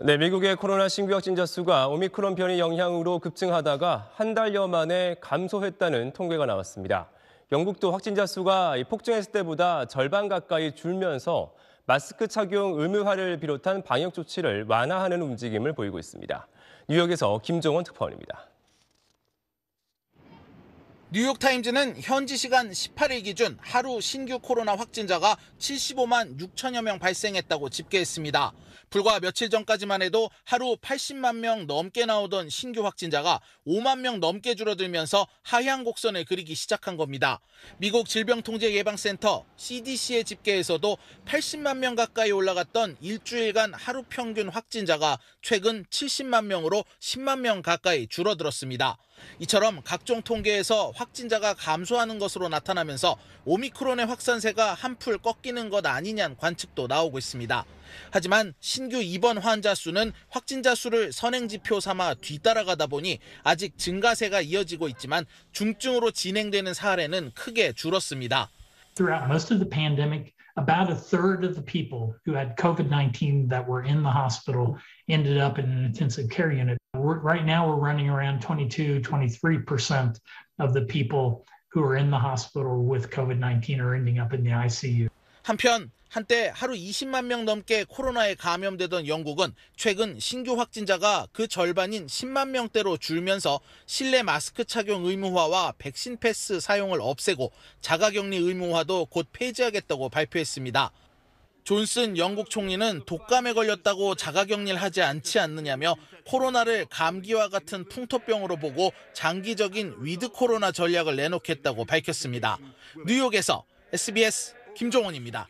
네, 미국의 코로나 신규 확진자 수가 오미크론 변이 영향으로 급증하다가 한 달여 만에 감소했다는 통계가 나왔습니다. 영국도 확진자 수가 폭증했을 때보다 절반 가까이 줄면서 마스크 착용 의무화를 비롯한 방역 조치를 완화하는 움직임을 보이고 있습니다. 뉴욕에서 김종원 특파원입니다. 뉴욕타임즈는 현지 시간 18일 기준 하루 신규 코로나 확진자가 75만 6천여 명 발생했다고 집계했습니다. 불과 며칠 전까지만 해도 하루 80만 명 넘게 나오던 신규 확진자가 5만 명 넘게 줄어들면서 하향 곡선을 그리기 시작한 겁니다. 미국 질병통제예방센터 CDC의 집계에서도 80만 명 가까이 올라갔던 일주일간 하루 평균 확진자가 최근 70만 명으로 10만 명 가까이 줄어들었습니다. 이처럼 각종 통계에서 확진자가 감소하는 것으로 나타나면서 오미크론의 확산세가 한풀 꺾이는 것 아니냐는 관측도 나오고 있습니다. 하지만 신규 입원 환자 수는 확진자 수를 선행지표 삼아 뒤따라가다 보니 아직 증가세가 이어지고 있지만 중증으로 진행되는 사례는 크게 줄었습니다. Throughout most of the pandemic, about a third of the people who had COVID 19 that were in the hospital ended up in an intensive care unit. we're, right now we're running around 22, 23% of the people who are in the hospital with COVID-19 are ending up in the ICU. 한편 한때 하루 20만 명 넘게 코로나에 감염되던 영국은 최근 신규 확진자가 그 절반인 10만 명대로 줄면서 실내 마스크 착용 의무화와 백신 패스 사용을 없애고 자가격리 의무화도 곧 폐지하겠다고 발표했습니다. 존슨 영국 총리는 독감에 걸렸다고 자가격리를 하지 않지 않느냐며 코로나를 감기와 같은 풍토병으로 보고 장기적인 위드 코로나 전략을 내놓겠다고 밝혔습니다. 뉴욕에서 SBS 김종원입니다.